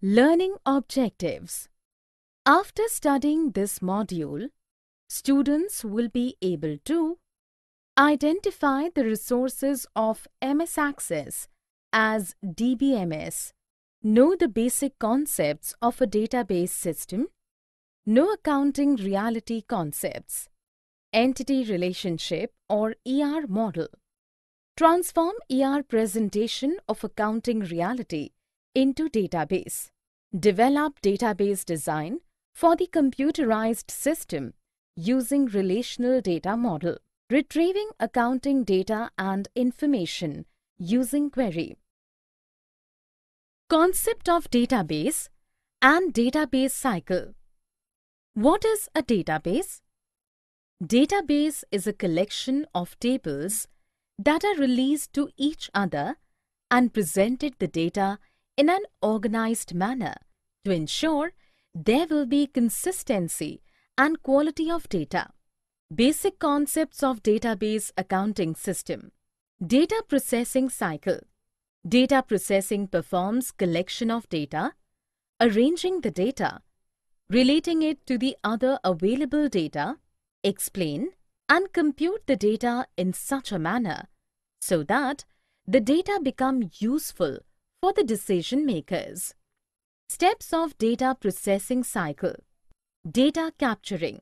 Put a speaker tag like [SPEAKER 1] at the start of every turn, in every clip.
[SPEAKER 1] Learning Objectives After studying this module, students will be able to Identify the resources of MS Access as DBMS. Know the basic concepts of a database system. Know accounting reality concepts. Entity relationship or ER model. Transform ER presentation of accounting reality into database. Develop database design for the computerized system using relational data model. Retrieving accounting data and information using query. Concept of database and database cycle. What is a database? Database is a collection of tables that are released to each other and presented the data in an organized manner to ensure there will be consistency and quality of data. Basic concepts of database accounting system. Data processing cycle. Data processing performs collection of data, arranging the data, relating it to the other available data, explain and compute the data in such a manner so that the data become useful for the decision makers. Steps of data processing cycle. Data capturing.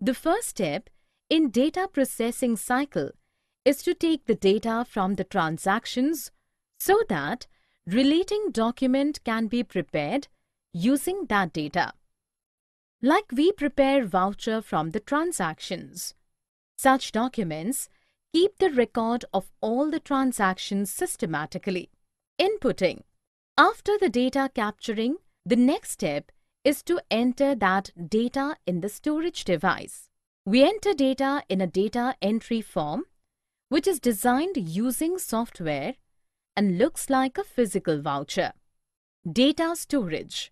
[SPEAKER 1] The first step in data processing cycle is to take the data from the transactions so that relating document can be prepared using that data. Like we prepare voucher from the transactions. Such documents keep the record of all the transactions systematically inputting. After the data capturing, the next step is to enter that data in the storage device. We enter data in a data entry form, which is designed using software and looks like a physical voucher. Data storage.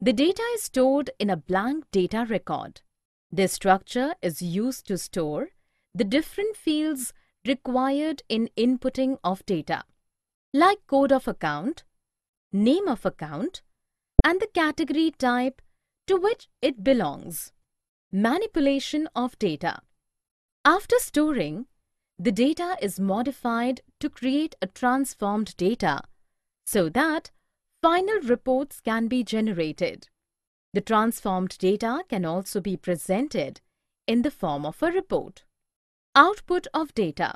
[SPEAKER 1] The data is stored in a blank data record. This structure is used to store the different fields required in inputting of data like code of account, name of account, and the category type to which it belongs. Manipulation of data. After storing, the data is modified to create a transformed data so that final reports can be generated. The transformed data can also be presented in the form of a report. Output of data.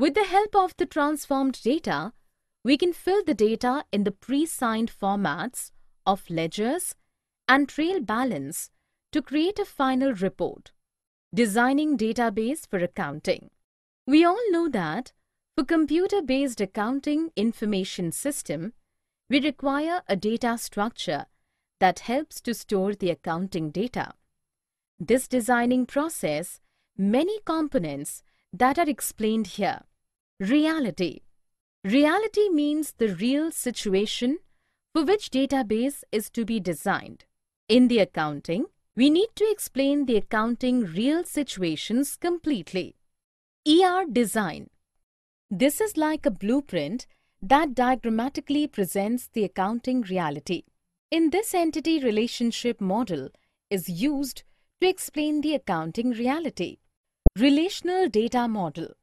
[SPEAKER 1] With the help of the transformed data, we can fill the data in the pre-signed formats of ledgers and trail balance to create a final report. Designing database for accounting. We all know that for computer-based accounting information system, we require a data structure that helps to store the accounting data. This designing process, many components that are explained here. Reality. Reality means the real situation for which database is to be designed. In the accounting, we need to explain the accounting real situations completely. ER design. This is like a blueprint that diagrammatically presents the accounting reality. In this entity relationship model is used to explain the accounting reality. Relational data model.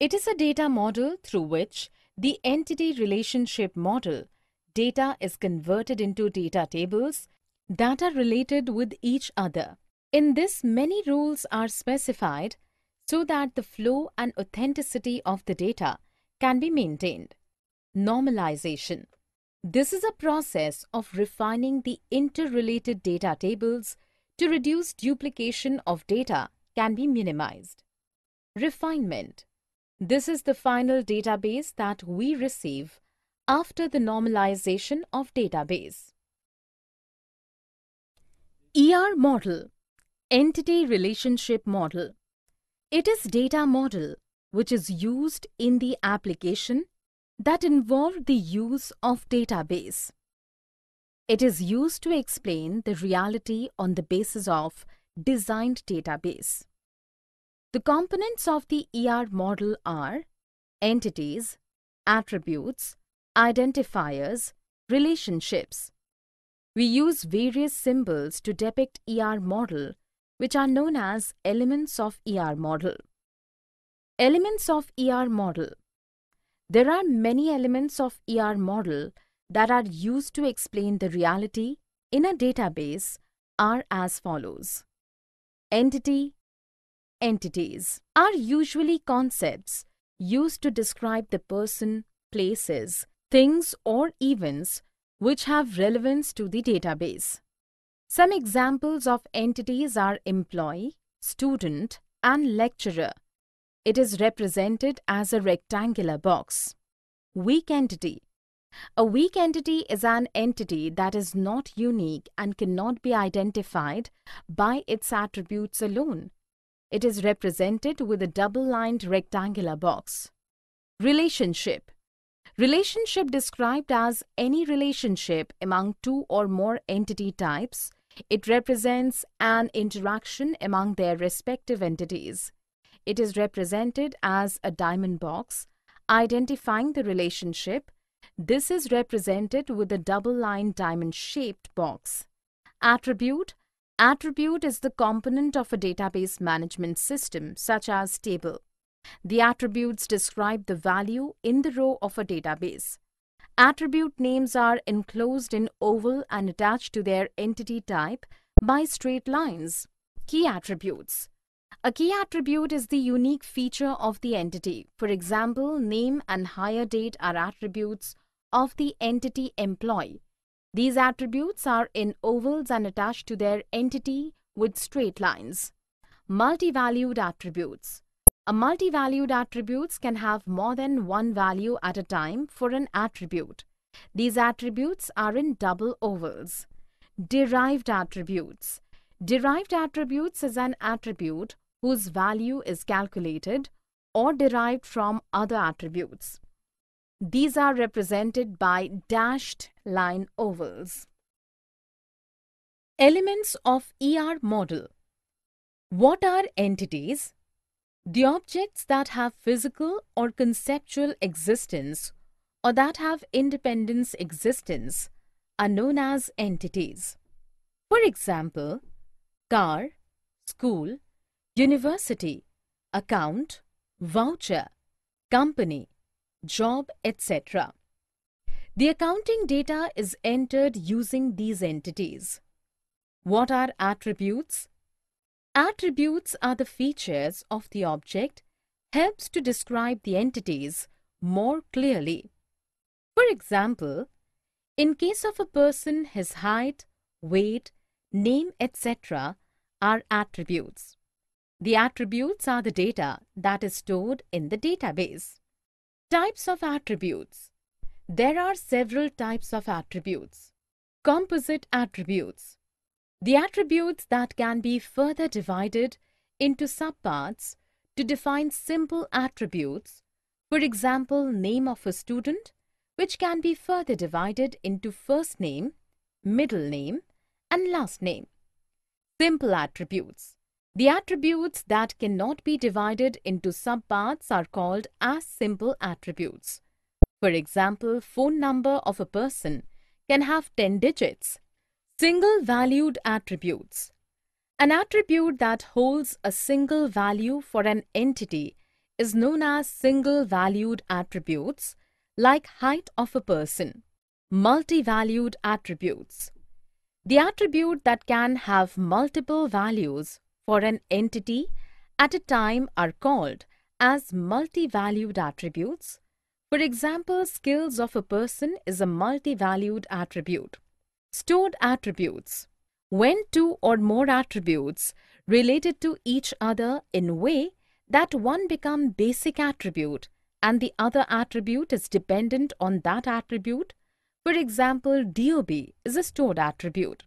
[SPEAKER 1] It is a data model through which the entity relationship model, data is converted into data tables that are related with each other. In this, many rules are specified so that the flow and authenticity of the data can be maintained. Normalization. This is a process of refining the interrelated data tables to reduce duplication of data can be minimized. Refinement. This is the final database that we receive after the normalization of database. ER model, entity relationship model. It is data model which is used in the application that involve the use of database. It is used to explain the reality on the basis of designed database. The components of the ER model are entities, attributes, identifiers, relationships. We use various symbols to depict ER model, which are known as elements of ER model. Elements of ER model. There are many elements of ER model that are used to explain the reality in a database are as follows. Entity, entities are usually concepts used to describe the person, places, things, or events which have relevance to the database. Some examples of entities are employee, student, and lecturer. It is represented as a rectangular box. Weak entity. A weak entity is an entity that is not unique and cannot be identified by its attributes alone it is represented with a double-lined rectangular box. Relationship Relationship described as any relationship among two or more entity types. It represents an interaction among their respective entities. It is represented as a diamond box, identifying the relationship. This is represented with a double-line diamond-shaped box. Attribute attribute is the component of a database management system, such as table. The attributes describe the value in the row of a database. Attribute names are enclosed in oval and attached to their entity type by straight lines. Key attributes. A key attribute is the unique feature of the entity. For example, name and hire date are attributes of the entity employee. These attributes are in ovals and attached to their entity with straight lines. Multi-valued attributes. A multi-valued attributes can have more than one value at a time for an attribute. These attributes are in double ovals. Derived attributes. Derived attributes is an attribute whose value is calculated or derived from other attributes. These are represented by dashed line ovals. Elements of ER model. What are entities? The objects that have physical or conceptual existence or that have independence existence are known as entities. For example, car, school, university, account, voucher, company, job, etc. The accounting data is entered using these entities. What are attributes? Attributes are the features of the object helps to describe the entities more clearly. For example, in case of a person, his height, weight, name, etc. are attributes. The attributes are the data that is stored in the database. Types of attributes. There are several types of attributes. Composite attributes. The attributes that can be further divided into subparts to define simple attributes, for example, name of a student, which can be further divided into first name, middle name, and last name. Simple attributes. The attributes that cannot be divided into subparts are called as simple attributes. For example, phone number of a person can have 10 digits. Single-valued attributes. An attribute that holds a single value for an entity is known as single-valued attributes like height of a person. Multi-valued attributes. The attribute that can have multiple values for an entity at a time are called as multi-valued attributes. For example, skills of a person is a multi-valued attribute. Stored attributes. When two or more attributes related to each other in way that one become basic attribute and the other attribute is dependent on that attribute. For example, DOB is a stored attribute.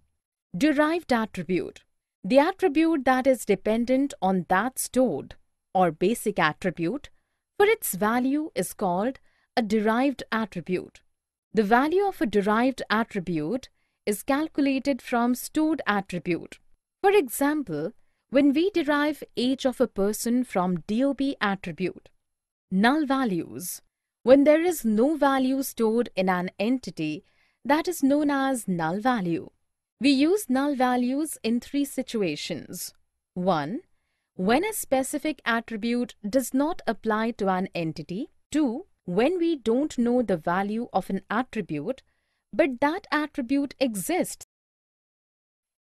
[SPEAKER 1] Derived attribute. The attribute that is dependent on that stored or basic attribute for its value is called a derived attribute. The value of a derived attribute is calculated from stored attribute. For example, when we derive age of a person from DOB attribute, null values, when there is no value stored in an entity, that is known as null value. We use null values in three situations. 1. When a specific attribute does not apply to an entity. 2. When we don't know the value of an attribute, but that attribute exists.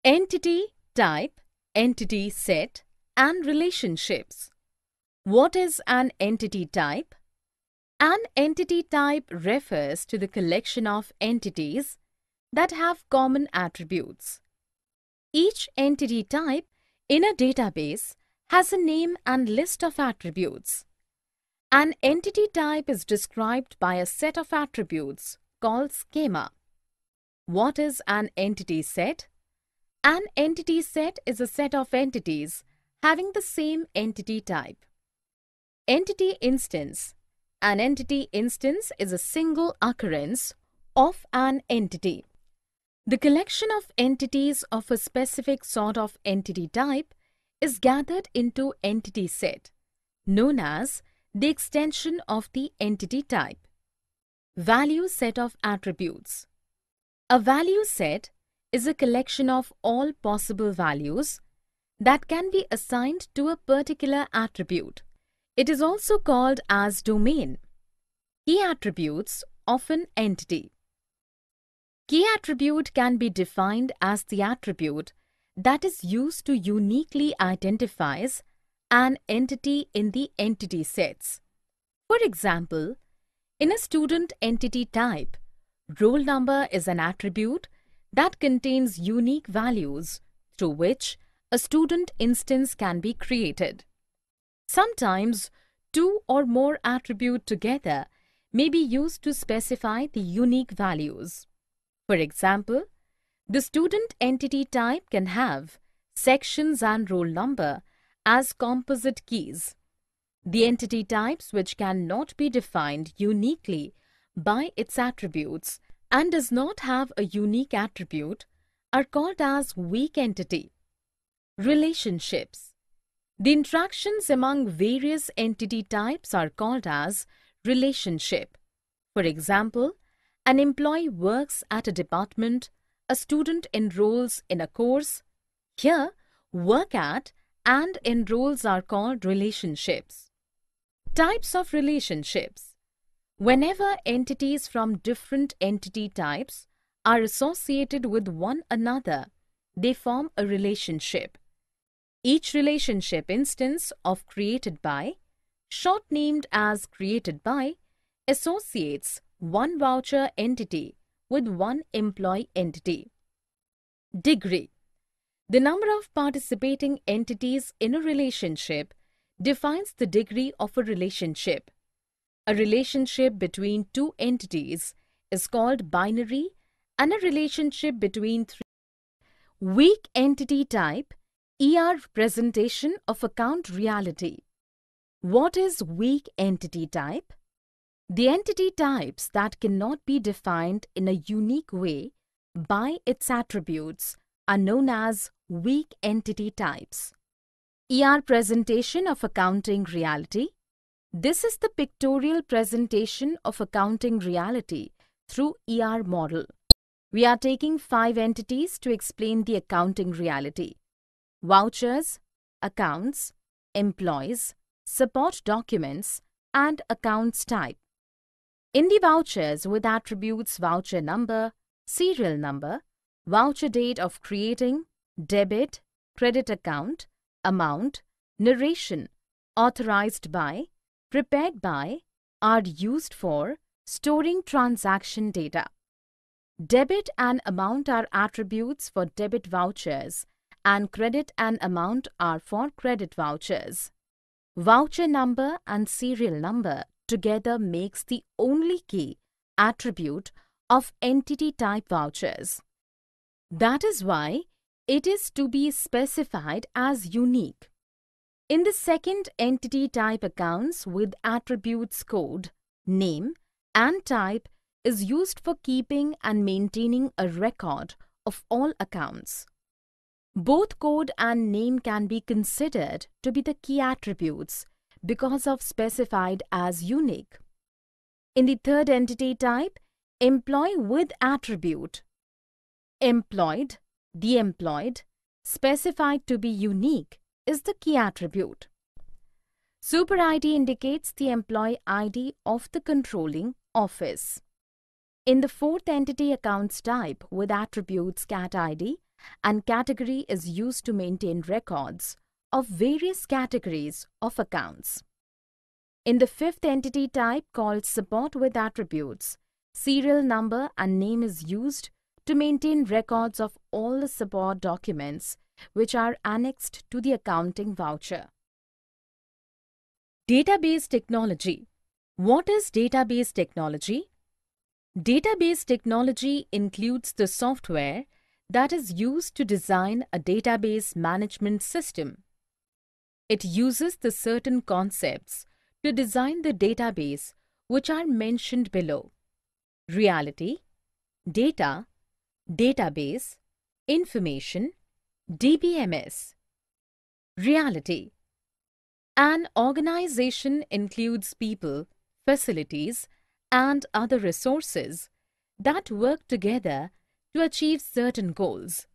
[SPEAKER 1] Entity type, entity set, and relationships. What is an entity type? An entity type refers to the collection of entities that have common attributes. Each entity type in a database has a name and list of attributes. An entity type is described by a set of attributes called schema. What is an entity set? An entity set is a set of entities having the same entity type. Entity instance An entity instance is a single occurrence of an entity. The collection of entities of a specific sort of entity type is gathered into entity set, known as the extension of the entity type. Value set of attributes. A value set is a collection of all possible values that can be assigned to a particular attribute. It is also called as domain. Key attributes of an entity. Key attribute can be defined as the attribute that is used to uniquely identifies an entity in the entity sets. For example, in a student entity type, roll number is an attribute that contains unique values through which a student instance can be created. Sometimes, two or more attribute together may be used to specify the unique values. For example, the student entity type can have sections and roll number as composite keys. The entity types which cannot be defined uniquely by its attributes and does not have a unique attribute are called as weak entity. Relationships The interactions among various entity types are called as relationship. For example, an employee works at a department, a student enrolls in a course. Here, work at and enrolls are called relationships. Types of relationships. Whenever entities from different entity types are associated with one another, they form a relationship. Each relationship instance of created by, short named as created by, associates one voucher entity with one employee entity. Degree The number of participating entities in a relationship defines the degree of a relationship. A relationship between two entities is called binary and a relationship between three weak entity type ER presentation of account reality. What is weak entity type? The entity types that cannot be defined in a unique way by its attributes are known as weak entity types. ER presentation of accounting reality. This is the pictorial presentation of accounting reality through ER model. We are taking five entities to explain the accounting reality. Vouchers, accounts, employees, support documents, and accounts type. Indie vouchers with attributes voucher number, serial number, voucher date of creating, debit, credit account, amount, narration, authorized by, prepared by, are used for storing transaction data. Debit and amount are attributes for debit vouchers and credit and amount are for credit vouchers. Voucher number and serial number together makes the only key attribute of entity type vouchers. That is why it is to be specified as unique. In the second entity type accounts with attributes code, name and type is used for keeping and maintaining a record of all accounts. Both code and name can be considered to be the key attributes because of specified as unique. In the third entity type, employee with attribute, employed, the employed, specified to be unique is the key attribute. Super ID indicates the employee ID of the controlling office. In the fourth entity accounts type with attributes cat ID and category is used to maintain records of various categories of accounts. In the fifth entity type called support with attributes, serial number and name is used to maintain records of all the support documents which are annexed to the accounting voucher. Database technology. What is database technology? Database technology includes the software that is used to design a database management system it uses the certain concepts to design the database which are mentioned below. Reality, data, database, information, DBMS. Reality An organization includes people, facilities and other resources that work together to achieve certain goals.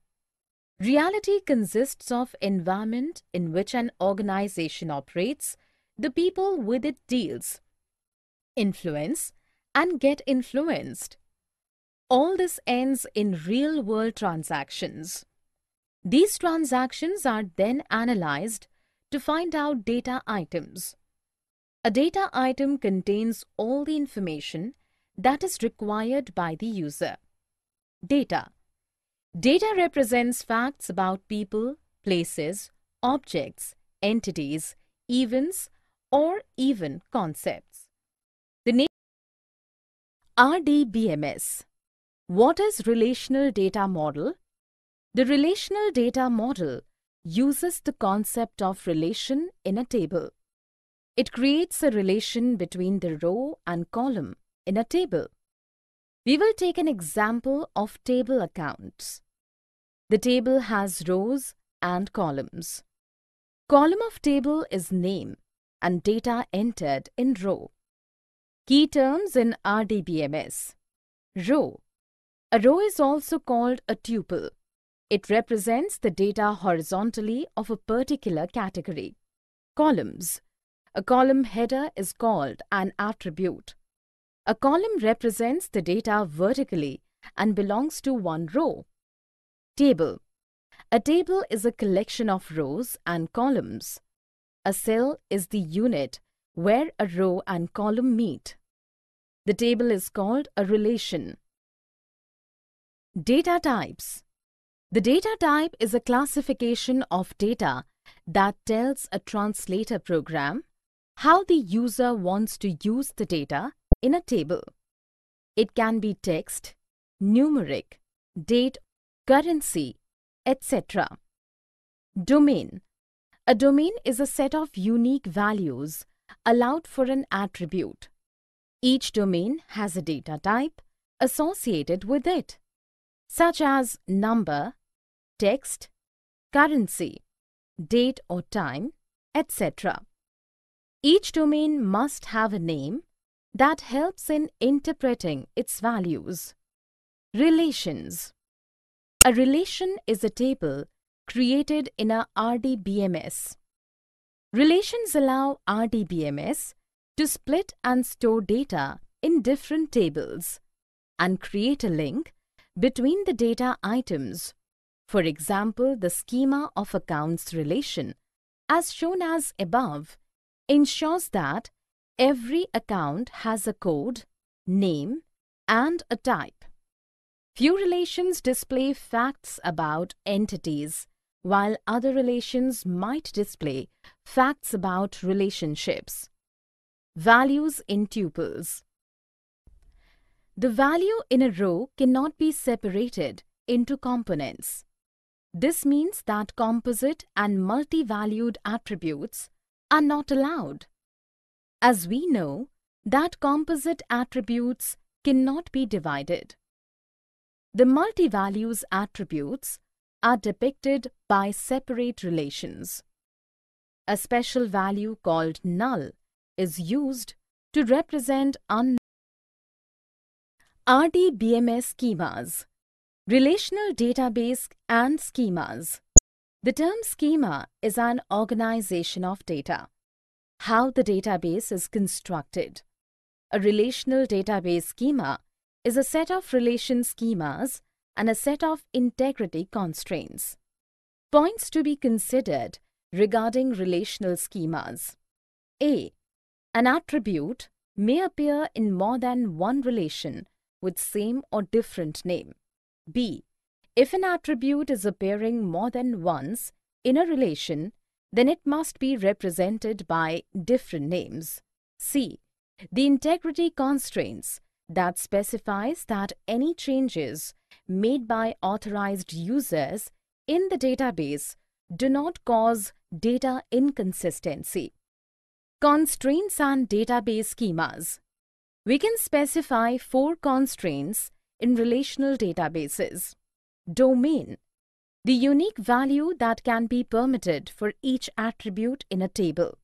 [SPEAKER 1] Reality consists of environment in which an organization operates, the people with it deals, influence, and get influenced. All this ends in real-world transactions. These transactions are then analyzed to find out data items. A data item contains all the information that is required by the user. Data Data represents facts about people, places, objects, entities, events, or even concepts. The name RDBMS. What is Relational Data Model? The Relational Data Model uses the concept of relation in a table. It creates a relation between the row and column in a table. We will take an example of table accounts. The table has rows and columns. Column of table is name and data entered in row. Key terms in RDBMS. Row. A row is also called a tuple. It represents the data horizontally of a particular category. Columns. A column header is called an attribute. A column represents the data vertically and belongs to one row. Table a table is a collection of rows and columns. A cell is the unit where a row and column meet. The table is called a relation. Data types. The data type is a classification of data that tells a translator program how the user wants to use the data in a table. It can be text, numeric, date, currency, etc. Domain A domain is a set of unique values allowed for an attribute. Each domain has a data type associated with it, such as number, text, currency, date or time, etc. Each domain must have a name that helps in interpreting its values. Relations A relation is a table created in a RDBMS. Relations allow RDBMS to split and store data in different tables and create a link between the data items. For example, the schema of accounts relation, as shown as above, ensures that Every account has a code, name, and a type. Few relations display facts about entities, while other relations might display facts about relationships. Values in tuples. The value in a row cannot be separated into components. This means that composite and multi-valued attributes are not allowed as we know that composite attributes cannot be divided. The multi-values attributes are depicted by separate relations. A special value called null is used to represent unknown. RDBMS schemas Relational database and schemas. The term schema is an organization of data how the database is constructed. A relational database schema is a set of relation schemas and a set of integrity constraints. Points to be considered regarding relational schemas. A. An attribute may appear in more than one relation with same or different name. B. If an attribute is appearing more than once in a relation, then it must be represented by different names. C. The integrity constraints that specifies that any changes made by authorized users in the database do not cause data inconsistency. Constraints and database schemas. We can specify four constraints in relational databases. Domain the unique value that can be permitted for each attribute in a table,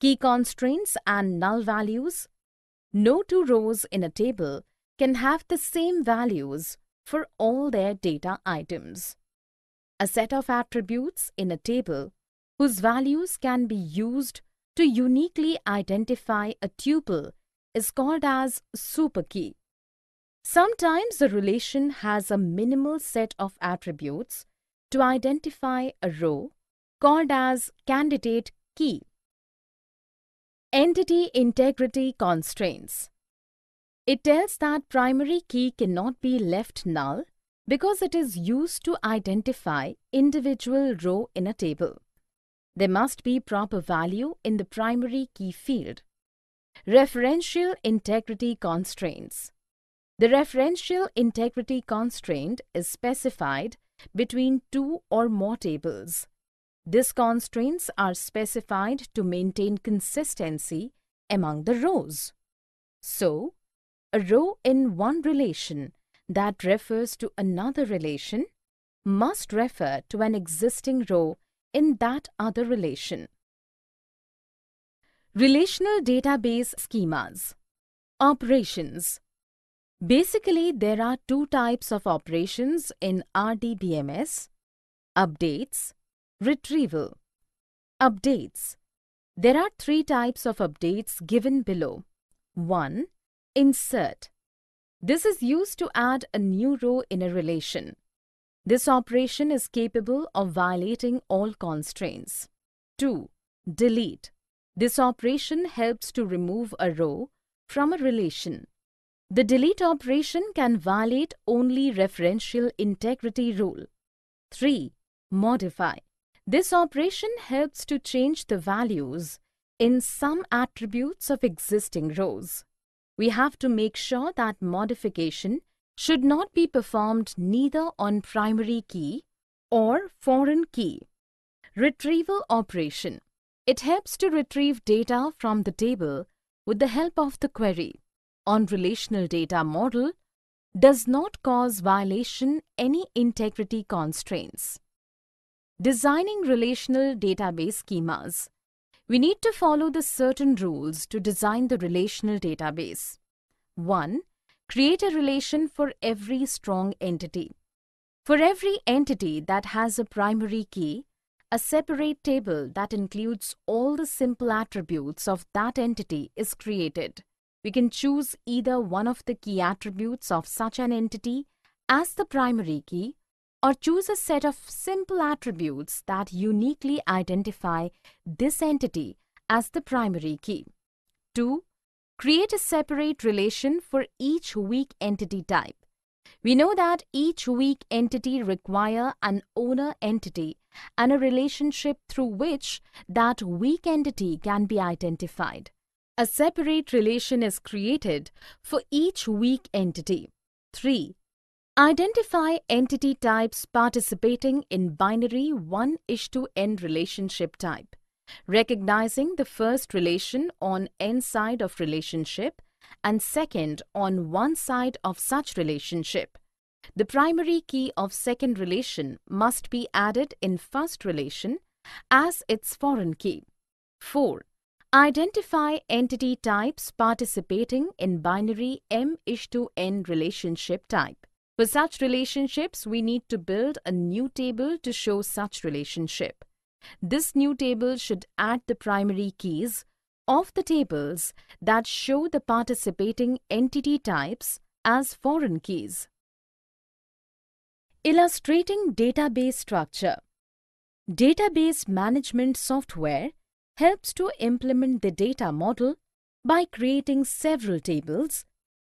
[SPEAKER 1] key constraints and null values. No two rows in a table can have the same values for all their data items. A set of attributes in a table whose values can be used to uniquely identify a tuple is called as superkey. Sometimes a relation has a minimal set of attributes to identify a row called as candidate key. Entity integrity constraints. It tells that primary key cannot be left null because it is used to identify individual row in a table. There must be proper value in the primary key field. Referential integrity constraints. The referential integrity constraint is specified between two or more tables. These constraints are specified to maintain consistency among the rows. So, a row in one relation that refers to another relation must refer to an existing row in that other relation. Relational database schemas, operations, Basically, there are two types of operations in RDBMS. Updates, retrieval. Updates. There are three types of updates given below. 1. Insert. This is used to add a new row in a relation. This operation is capable of violating all constraints. 2. Delete. This operation helps to remove a row from a relation. The delete operation can violate only referential integrity rule. 3. Modify. This operation helps to change the values in some attributes of existing rows. We have to make sure that modification should not be performed neither on primary key or foreign key. Retrieval operation. It helps to retrieve data from the table with the help of the query on relational data model does not cause violation any integrity constraints. Designing relational database schemas. We need to follow the certain rules to design the relational database. 1. Create a relation for every strong entity. For every entity that has a primary key, a separate table that includes all the simple attributes of that entity is created. We can choose either one of the key attributes of such an entity as the primary key or choose a set of simple attributes that uniquely identify this entity as the primary key. 2. Create a separate relation for each weak entity type. We know that each weak entity require an owner entity and a relationship through which that weak entity can be identified. A separate relation is created for each weak entity. 3. Identify entity types participating in binary 1 ish to n relationship type, recognizing the first relation on n side of relationship and second on one side of such relationship. The primary key of second relation must be added in first relation as its foreign key. 4. Identify entity types participating in binary M ish to N relationship type. For such relationships, we need to build a new table to show such relationship. This new table should add the primary keys of the tables that show the participating entity types as foreign keys. Illustrating database structure. Database management software helps to implement the data model by creating several tables,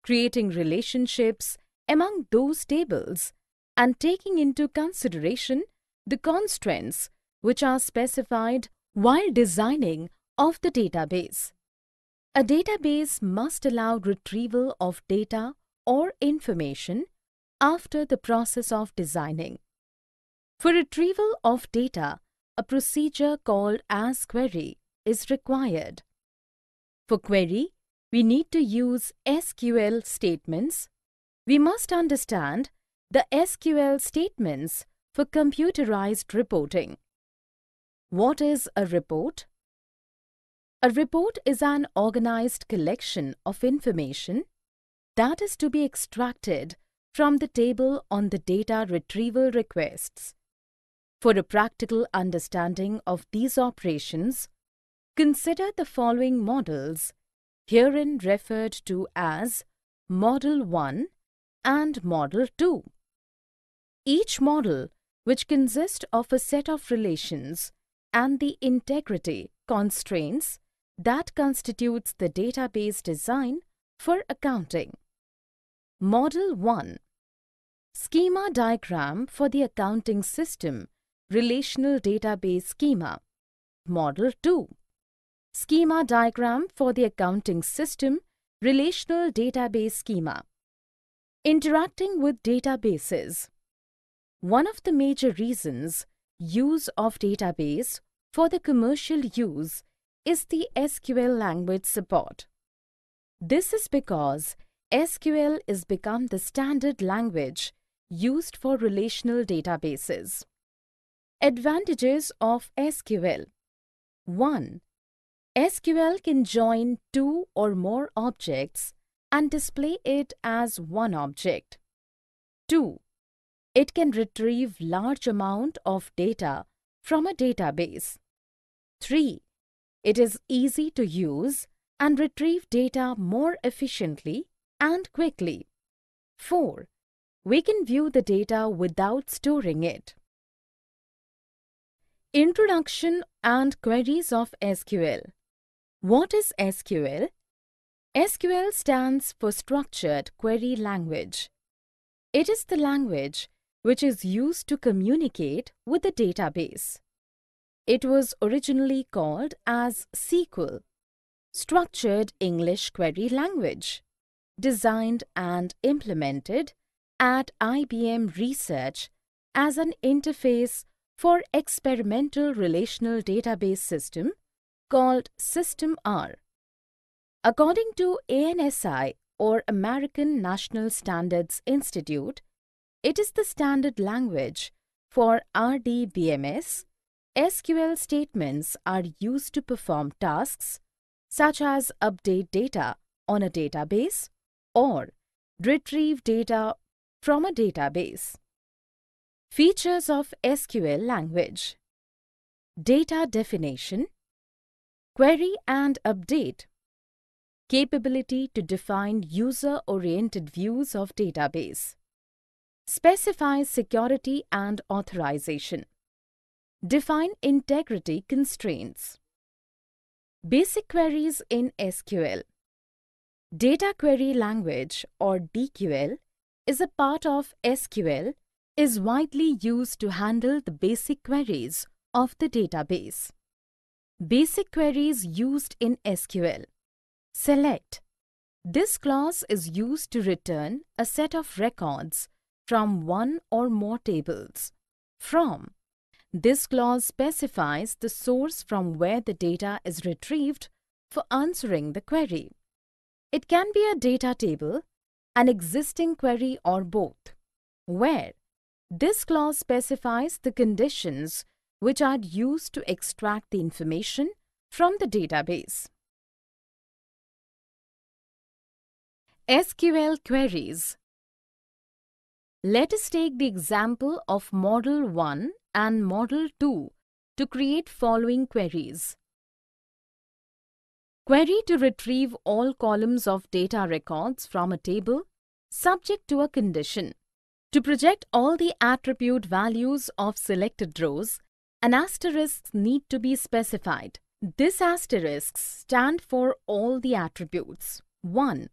[SPEAKER 1] creating relationships among those tables, and taking into consideration the constraints which are specified while designing of the database. A database must allow retrieval of data or information after the process of designing. For retrieval of data, a procedure called as query is required. For query, we need to use SQL statements. We must understand the SQL statements for computerized reporting. What is a report? A report is an organized collection of information that is to be extracted from the table on the data retrieval requests. For a practical understanding of these operations, consider the following models, herein referred to as Model 1 and Model 2. Each model, which consists of a set of relations and the integrity constraints that constitutes the database design for accounting. Model 1 Schema diagram for the accounting system Relational Database Schema. Model 2. Schema Diagram for the Accounting System Relational Database Schema. Interacting with databases. One of the major reasons use of database for the commercial use is the SQL language support. This is because SQL is become the standard language used for relational databases. Advantages of SQL 1. SQL can join two or more objects and display it as one object. 2. It can retrieve large amount of data from a database. 3. It is easy to use and retrieve data more efficiently and quickly. 4. We can view the data without storing it. Introduction and Queries of SQL What is SQL? SQL stands for Structured Query Language. It is the language which is used to communicate with the database. It was originally called as SQL, Structured English Query Language, designed and implemented at IBM Research as an interface for experimental relational database system called System R, According to ANSI or American National Standards Institute, it is the standard language for RDBMS. SQL statements are used to perform tasks such as update data on a database or retrieve data from a database. Features of SQL language Data definition Query and update Capability to define user-oriented views of database Specify security and authorization Define integrity constraints Basic queries in SQL Data Query Language or DQL is a part of SQL is widely used to handle the basic queries of the database. Basic queries used in SQL. Select. This clause is used to return a set of records from one or more tables. From. This clause specifies the source from where the data is retrieved for answering the query. It can be a data table, an existing query or both. Where this clause specifies the conditions which are used to extract the information from the database. SQL queries. Let us take the example of Model 1 and Model 2 to create following queries. Query to retrieve all columns of data records from a table subject to a condition. To project all the attribute values of selected rows, an asterisk need to be specified. This asterisks stand for all the attributes. 1.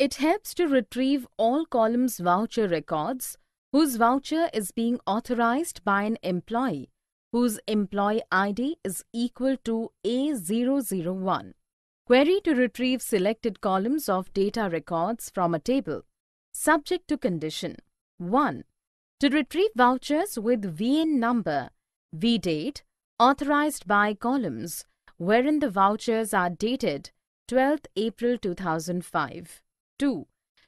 [SPEAKER 1] It helps to retrieve all columns voucher records whose voucher is being authorized by an employee whose employee ID is equal to A001. Query to retrieve selected columns of data records from a table, subject to condition. 1. To retrieve vouchers with VN number, VDate, authorized by columns, wherein the vouchers are dated 12th April 2005. 2.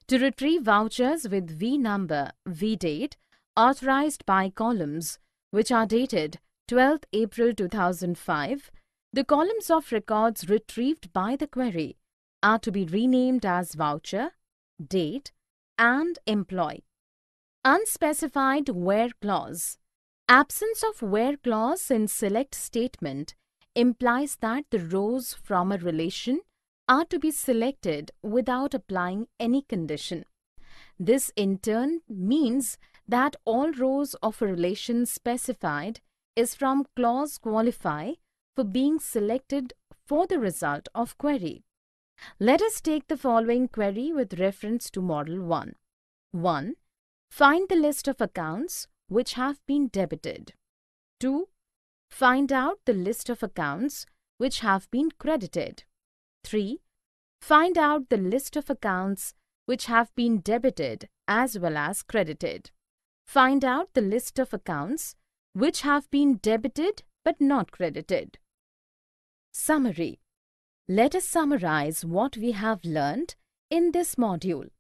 [SPEAKER 1] To retrieve vouchers with V number, V date, authorized by columns, which are dated 12th April 2005, the columns of records retrieved by the query are to be renamed as voucher, date, and employee. Unspecified where clause. Absence of where clause in select statement implies that the rows from a relation are to be selected without applying any condition. This in turn means that all rows of a relation specified is from clause qualify for being selected for the result of query. Let us take the following query with reference to model 1. 1. Find the list of accounts which have been debited. 2. Find out the list of accounts which have been credited. 3. Find out the list of accounts which have been debited as well as credited. Find out the list of accounts which have been debited but not credited. Summary Let us summarize what we have learned in this module.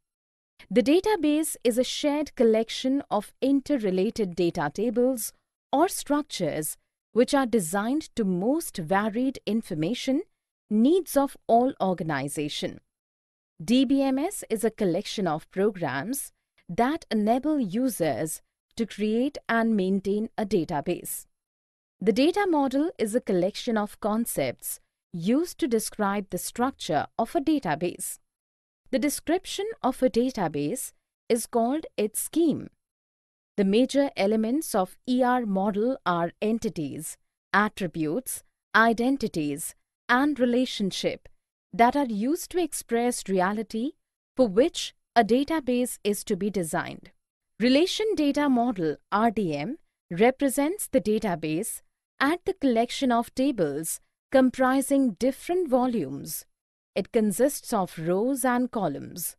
[SPEAKER 1] The database is a shared collection of interrelated data tables or structures which are designed to most varied information needs of all organization. DBMS is a collection of programs that enable users to create and maintain a database. The data model is a collection of concepts used to describe the structure of a database. The description of a database is called its scheme. The major elements of ER model are entities, attributes, identities, and relationship that are used to express reality for which a database is to be designed. Relation Data Model RDM represents the database at the collection of tables comprising different volumes it consists of rows and columns.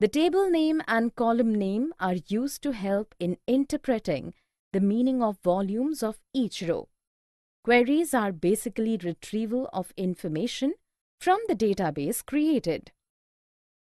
[SPEAKER 1] The table name and column name are used to help in interpreting the meaning of volumes of each row. Queries are basically retrieval of information from the database created.